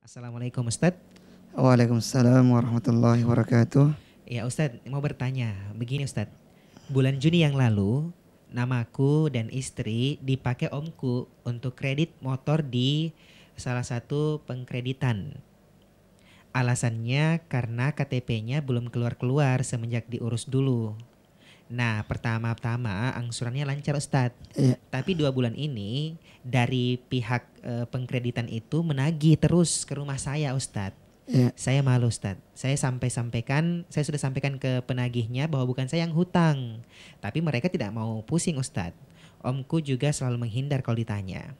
Assalamualaikum Ustaz. Waalaikumsalam warahmatullahi wabarakatuh. Ya Ustaz, mau bertanya. Begini Ustaz, bulan Juni yang lalu namaku dan istri dipakai omku untuk kredit motor di salah satu pengkreditan. Alasannya karena KTP-nya belum keluar-keluar semenjak diurus dulu. Nah, pertama-tama angsurannya lancar Ustadz. Yeah. Tapi dua bulan ini dari pihak e, pengkreditan itu menagih terus ke rumah saya Ustadz. Yeah. Saya malu Ustadz. Saya sampai sampaikan, saya sudah sampaikan ke penagihnya bahwa bukan saya yang hutang. Tapi mereka tidak mau pusing Ustadz. Omku juga selalu menghindar kalau ditanya.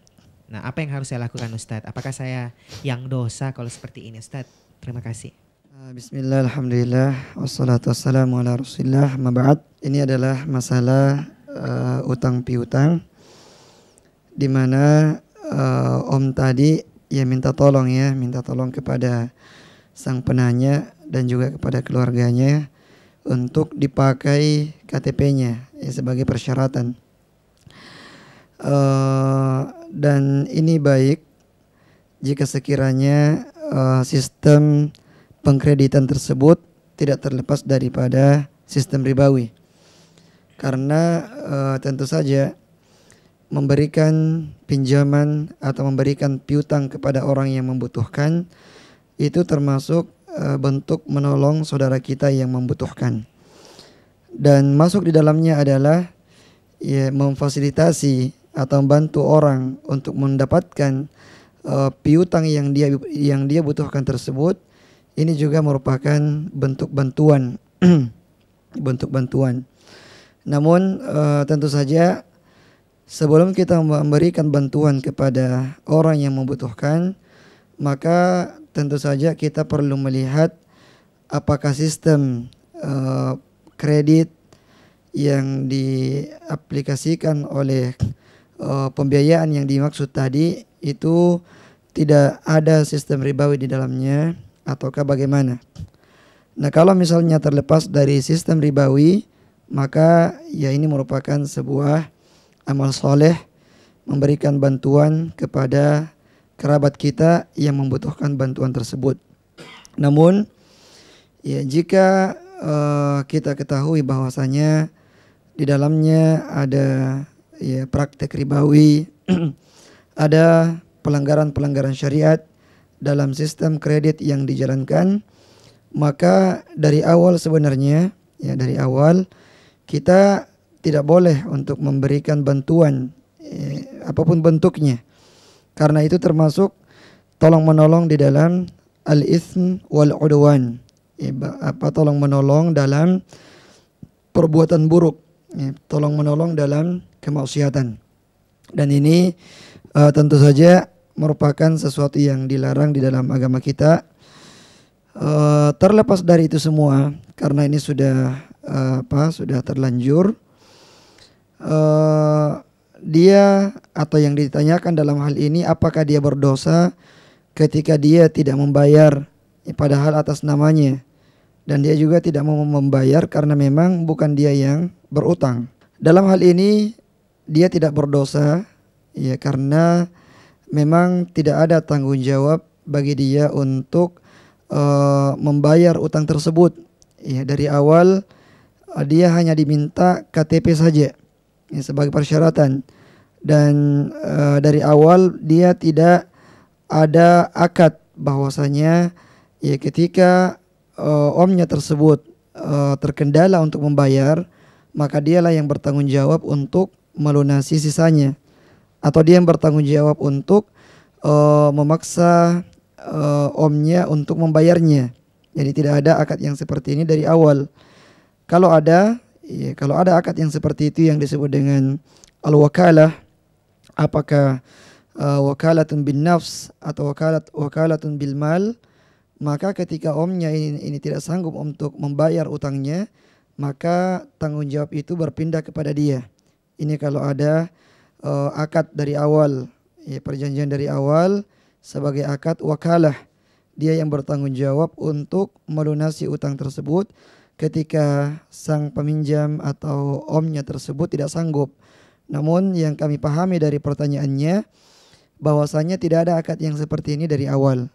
Nah, apa yang harus saya lakukan Ustadz? Apakah saya yang dosa kalau seperti ini Ustadz? Terima kasih. Ah, bismillah, Alhamdulillah, wassalatu wassalamu ala rasulillah, maba'at. Ini adalah masalah uh, utang piutang, di mana uh, om tadi ya minta tolong ya, minta tolong kepada sang penanya dan juga kepada keluarganya untuk dipakai KTP-nya ya, sebagai persyaratan. Uh, dan ini baik jika sekiranya uh, sistem pengkreditan tersebut tidak terlepas daripada sistem ribawi. Karena e, tentu saja memberikan pinjaman atau memberikan piutang kepada orang yang membutuhkan itu termasuk e, bentuk menolong saudara kita yang membutuhkan. Dan masuk di dalamnya adalah ya memfasilitasi atau membantu orang untuk mendapatkan e, piutang yang dia yang dia butuhkan tersebut ini juga merupakan bentuk bantuan, bentuk bantuan. Namun uh, tentu saja sebelum kita memberikan bantuan kepada orang yang membutuhkan, maka tentu saja kita perlu melihat apakah sistem uh, kredit yang diaplikasikan oleh uh, pembiayaan yang dimaksud tadi itu tidak ada sistem ribawi di dalamnya ataukah bagaimana? Nah, kalau misalnya terlepas dari sistem ribawi, maka ya ini merupakan sebuah amal soleh memberikan bantuan kepada kerabat kita yang membutuhkan bantuan tersebut. Namun, ya jika uh, kita ketahui bahwasanya di dalamnya ada ya praktek ribawi, ada pelanggaran-pelanggaran syariat, dalam sistem kredit yang dijalankan, maka dari awal sebenarnya ya dari awal kita tidak boleh untuk memberikan bantuan eh, apapun bentuknya. Karena itu termasuk tolong menolong di dalam al-ithm wal udwan. Ya, apa tolong menolong dalam perbuatan buruk, ya, tolong menolong dalam kemaksiatan. Dan ini uh, tentu saja merupakan sesuatu yang dilarang di dalam agama kita. Uh, terlepas dari itu semua, karena ini sudah uh, apa sudah terlanjur, uh, dia atau yang ditanyakan dalam hal ini apakah dia berdosa ketika dia tidak membayar padahal atas namanya dan dia juga tidak mau membayar karena memang bukan dia yang berutang. Dalam hal ini dia tidak berdosa ya karena memang tidak ada tanggung jawab bagi dia untuk uh, membayar utang tersebut. Ya, dari awal uh, dia hanya diminta KTP saja ya, sebagai persyaratan dan uh, dari awal dia tidak ada akad bahwasanya ya ketika uh, omnya tersebut uh, terkendala untuk membayar maka dialah yang bertanggung jawab untuk melunasi sisanya atau dia yang bertanggung jawab untuk uh, memaksa uh, omnya untuk membayarnya. Jadi tidak ada akad yang seperti ini dari awal. Kalau ada, ya, kalau ada akad yang seperti itu yang disebut dengan al-wakalah, apakah uh, wakalatun bin nafs atau wakalat wakalatun bil mal, maka ketika omnya ini, ini tidak sanggup untuk membayar utangnya, maka tanggung jawab itu berpindah kepada dia. Ini kalau ada uh, akad dari awal, ya, perjanjian dari awal sebagai akad wakalah. Dia yang bertanggung jawab untuk melunasi utang tersebut ketika sang peminjam atau omnya tersebut tidak sanggup. Namun yang kami pahami dari pertanyaannya bahwasanya tidak ada akad yang seperti ini dari awal.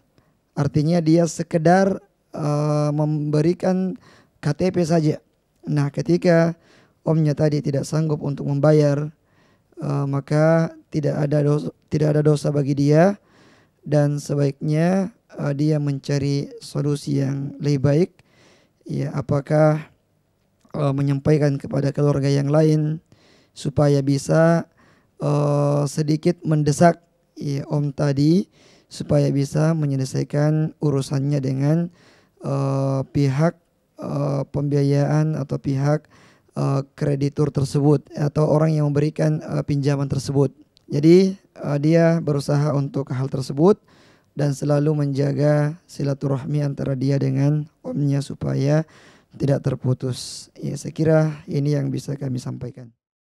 Artinya dia sekedar uh, memberikan KTP saja. Nah, ketika omnya tadi tidak sanggup untuk membayar, uh, maka tidak ada dosa, tidak ada dosa bagi dia dan sebaiknya uh, dia mencari solusi yang lebih baik ya apakah uh, menyampaikan kepada keluarga yang lain supaya bisa uh, sedikit mendesak ya om tadi supaya bisa menyelesaikan urusannya dengan uh, pihak uh, pembiayaan atau pihak uh, kreditur tersebut atau orang yang memberikan uh, pinjaman tersebut. Jadi uh, dia berusaha untuk hal tersebut dan selalu menjaga silaturahmi antara dia dengan omnya supaya tidak terputus. Ya, saya kira ini yang bisa kami sampaikan.